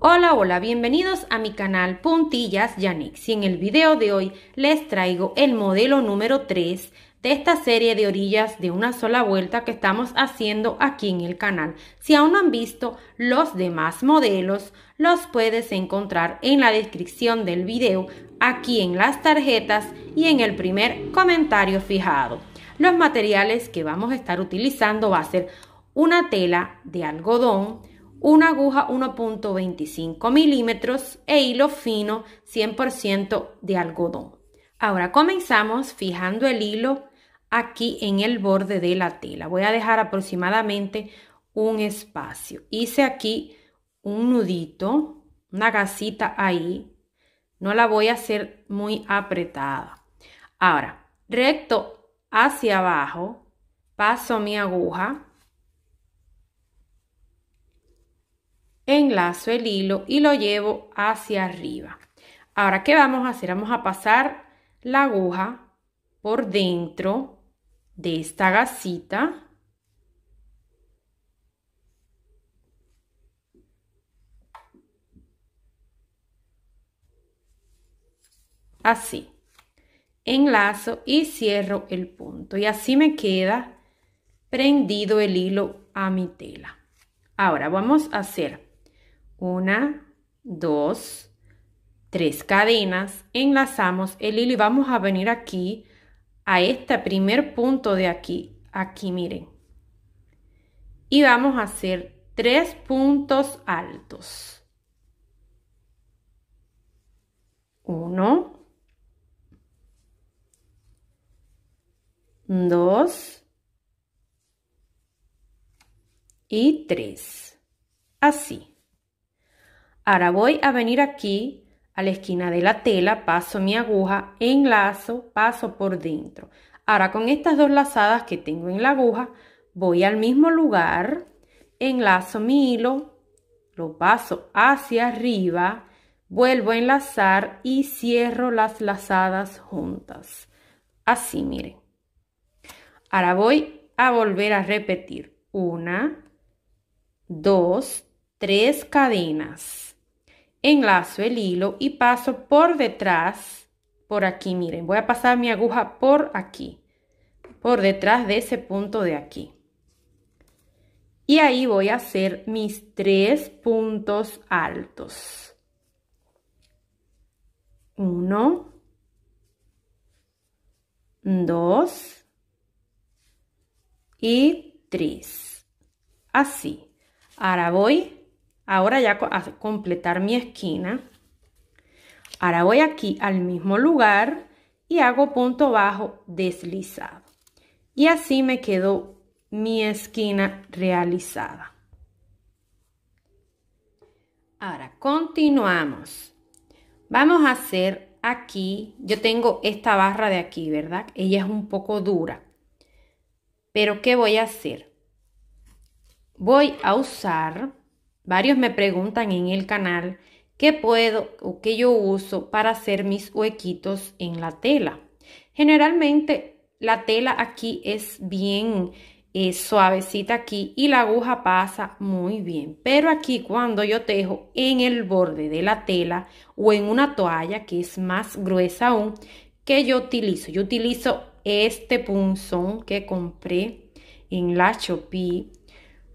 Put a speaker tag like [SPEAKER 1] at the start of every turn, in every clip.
[SPEAKER 1] Hola, hola, bienvenidos a mi canal Puntillas Yannick. y en el video de hoy les traigo el modelo número 3 de esta serie de orillas de una sola vuelta que estamos haciendo aquí en el canal. Si aún no han visto los demás modelos, los puedes encontrar en la descripción del video, aquí en las tarjetas y en el primer comentario fijado. Los materiales que vamos a estar utilizando va a ser una tela de algodón, una aguja 1.25 milímetros e hilo fino 100% de algodón. Ahora comenzamos fijando el hilo aquí en el borde de la tela. Voy a dejar aproximadamente un espacio. Hice aquí un nudito, una gasita ahí. No la voy a hacer muy apretada. Ahora, recto hacia abajo, paso mi aguja enlazo el hilo y lo llevo hacia arriba. Ahora, ¿qué vamos a hacer? Vamos a pasar la aguja por dentro de esta gasita. Así. Enlazo y cierro el punto. Y así me queda prendido el hilo a mi tela. Ahora vamos a hacer una, dos, tres cadenas, enlazamos el hilo y vamos a venir aquí a este primer punto de aquí, aquí miren. Y vamos a hacer tres puntos altos. Uno, dos y tres. Así. Ahora voy a venir aquí a la esquina de la tela, paso mi aguja, enlazo, paso por dentro. Ahora con estas dos lazadas que tengo en la aguja, voy al mismo lugar, enlazo mi hilo, lo paso hacia arriba, vuelvo a enlazar y cierro las lazadas juntas. Así, miren. Ahora voy a volver a repetir. Una, dos, tres cadenas enlazo el hilo y paso por detrás, por aquí, miren, voy a pasar mi aguja por aquí, por detrás de ese punto de aquí. Y ahí voy a hacer mis tres puntos altos. Uno, dos y tres. Así. Ahora voy Ahora ya a completar mi esquina. Ahora voy aquí al mismo lugar y hago punto bajo deslizado. Y así me quedó mi esquina realizada. Ahora continuamos. Vamos a hacer aquí, yo tengo esta barra de aquí, ¿verdad? Ella es un poco dura. Pero ¿qué voy a hacer? Voy a usar Varios me preguntan en el canal qué puedo o qué yo uso para hacer mis huequitos en la tela. Generalmente la tela aquí es bien eh, suavecita aquí y la aguja pasa muy bien. Pero aquí cuando yo tejo en el borde de la tela o en una toalla que es más gruesa aún, que yo utilizo? Yo utilizo este punzón que compré en la Shopee.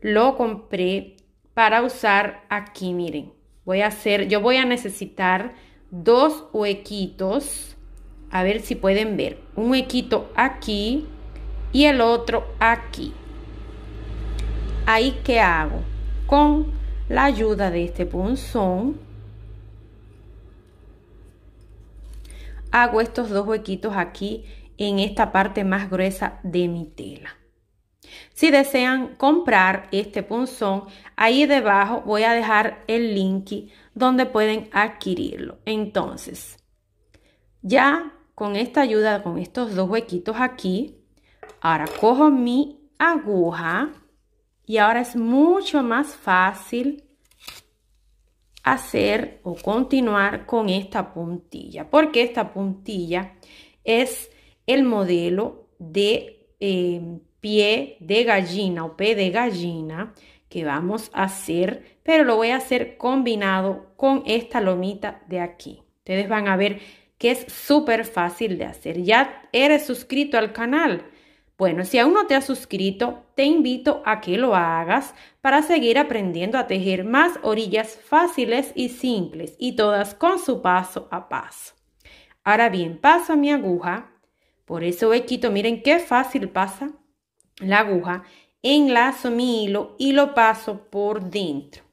[SPEAKER 1] Lo compré para usar aquí, miren. Voy a hacer, yo voy a necesitar dos huequitos, a ver si pueden ver. Un huequito aquí y el otro aquí. Ahí, ¿qué hago? Con la ayuda de este punzón, hago estos dos huequitos aquí en esta parte más gruesa de mi tela. Si desean comprar este punzón, ahí debajo voy a dejar el link donde pueden adquirirlo. Entonces, ya con esta ayuda, con estos dos huequitos aquí, ahora cojo mi aguja y ahora es mucho más fácil hacer o continuar con esta puntilla, porque esta puntilla es el modelo de eh, pie de gallina o P de gallina que vamos a hacer, pero lo voy a hacer combinado con esta lomita de aquí. Ustedes van a ver que es súper fácil de hacer. ¿Ya eres suscrito al canal? Bueno, si aún no te has suscrito, te invito a que lo hagas para seguir aprendiendo a tejer más orillas fáciles y simples y todas con su paso a paso. Ahora bien, paso mi aguja. Por eso, huequito, miren qué fácil pasa la aguja, enlazo mi hilo y lo paso por dentro.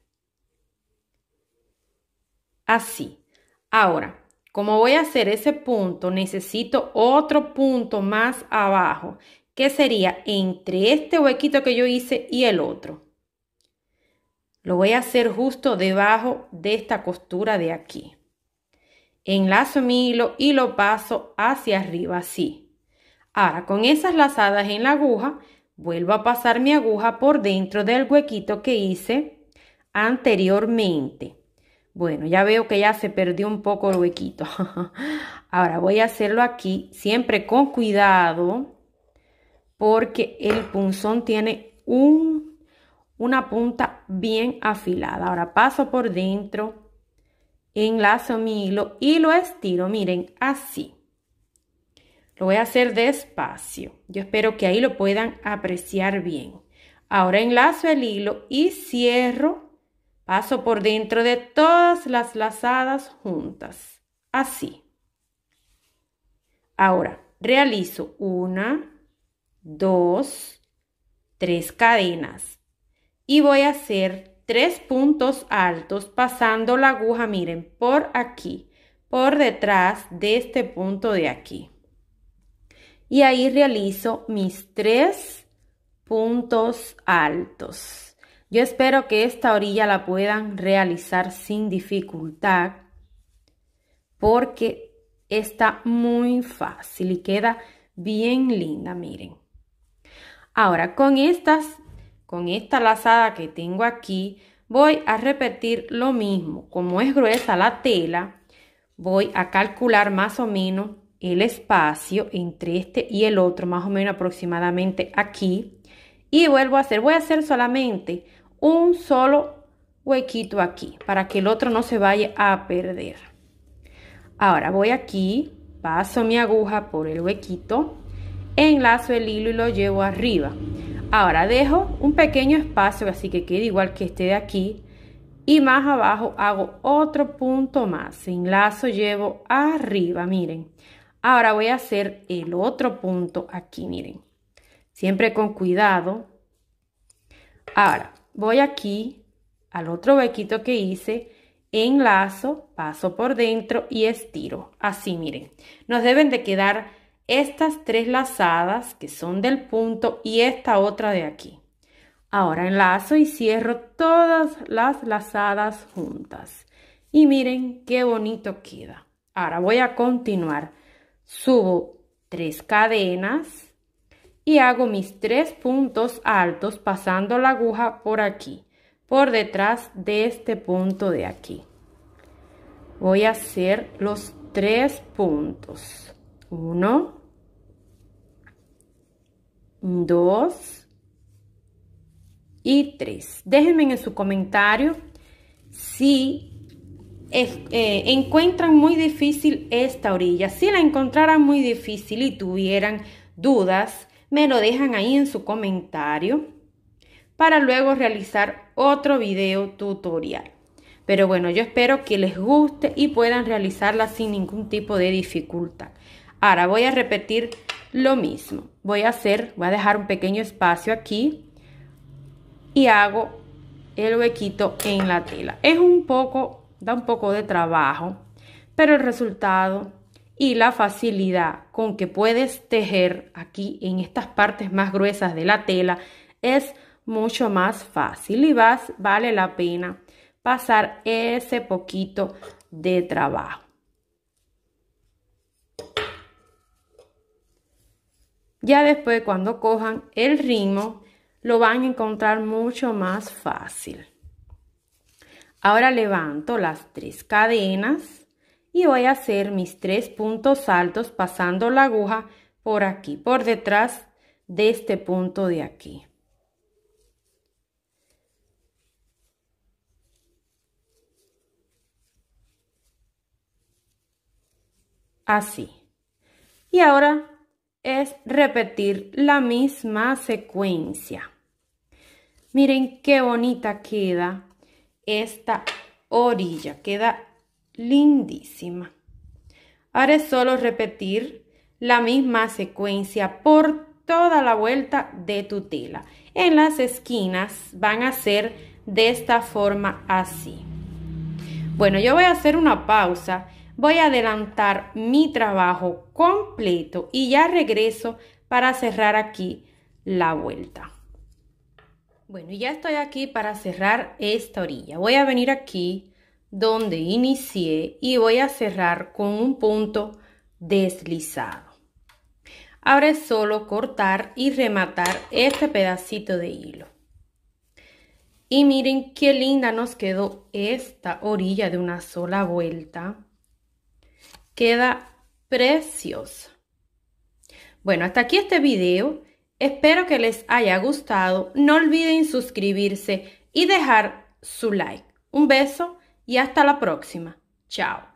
[SPEAKER 1] Así. Ahora, como voy a hacer ese punto, necesito otro punto más abajo, que sería entre este huequito que yo hice y el otro. Lo voy a hacer justo debajo de esta costura de aquí. Enlazo mi hilo y lo paso hacia arriba, así. Ahora, con esas lazadas en la aguja, vuelvo a pasar mi aguja por dentro del huequito que hice anteriormente. Bueno, ya veo que ya se perdió un poco el huequito. Ahora voy a hacerlo aquí, siempre con cuidado, porque el punzón tiene un, una punta bien afilada. Ahora paso por dentro, enlazo mi hilo y lo estiro, miren, así. Lo voy a hacer despacio. Yo espero que ahí lo puedan apreciar bien. Ahora enlazo el hilo y cierro. Paso por dentro de todas las lazadas juntas. Así. Ahora realizo una, dos, tres cadenas. Y voy a hacer tres puntos altos pasando la aguja, miren, por aquí, por detrás de este punto de aquí y ahí realizo mis tres puntos altos. Yo espero que esta orilla la puedan realizar sin dificultad porque está muy fácil y queda bien linda, miren. Ahora con estas, con esta lazada que tengo aquí, voy a repetir lo mismo. Como es gruesa la tela, voy a calcular más o menos el espacio entre este y el otro, más o menos aproximadamente aquí. Y vuelvo a hacer, voy a hacer solamente un solo huequito aquí para que el otro no se vaya a perder. Ahora voy aquí, paso mi aguja por el huequito, enlazo el hilo y lo llevo arriba. Ahora dejo un pequeño espacio así que quede igual que este de aquí y más abajo hago otro punto más, enlazo, llevo arriba, miren. Ahora voy a hacer el otro punto aquí, miren. Siempre con cuidado. Ahora, voy aquí al otro bequito que hice, enlazo, paso por dentro y estiro. Así, miren. Nos deben de quedar estas tres lazadas que son del punto y esta otra de aquí. Ahora enlazo y cierro todas las lazadas juntas. Y miren qué bonito queda. Ahora voy a continuar. Subo tres cadenas y hago mis tres puntos altos pasando la aguja por aquí, por detrás de este punto de aquí. Voy a hacer los tres puntos. Uno, dos y tres. Déjenme en su comentario si eh, encuentran muy difícil esta orilla. Si la encontraran muy difícil y tuvieran dudas, me lo dejan ahí en su comentario para luego realizar otro video tutorial. Pero bueno, yo espero que les guste y puedan realizarla sin ningún tipo de dificultad. Ahora voy a repetir lo mismo. Voy a hacer, voy a dejar un pequeño espacio aquí y hago el huequito en la tela. Es un poco da un poco de trabajo, pero el resultado y la facilidad con que puedes tejer aquí en estas partes más gruesas de la tela es mucho más fácil y vas, vale la pena pasar ese poquito de trabajo. Ya después cuando cojan el ritmo lo van a encontrar mucho más fácil. Ahora levanto las tres cadenas y voy a hacer mis tres puntos altos pasando la aguja por aquí, por detrás de este punto de aquí. Así. Y ahora es repetir la misma secuencia. Miren qué bonita queda esta orilla. Queda lindísima. Ahora es solo repetir la misma secuencia por toda la vuelta de tu tela. En las esquinas van a ser de esta forma así. Bueno, yo voy a hacer una pausa. Voy a adelantar mi trabajo completo y ya regreso para cerrar aquí la vuelta. Bueno, ya estoy aquí para cerrar esta orilla. Voy a venir aquí donde inicié y voy a cerrar con un punto deslizado. Ahora es solo cortar y rematar este pedacito de hilo. Y miren qué linda nos quedó esta orilla de una sola vuelta. Queda preciosa. Bueno, hasta aquí este video. Espero que les haya gustado. No olviden suscribirse y dejar su like. Un beso y hasta la próxima. Chao.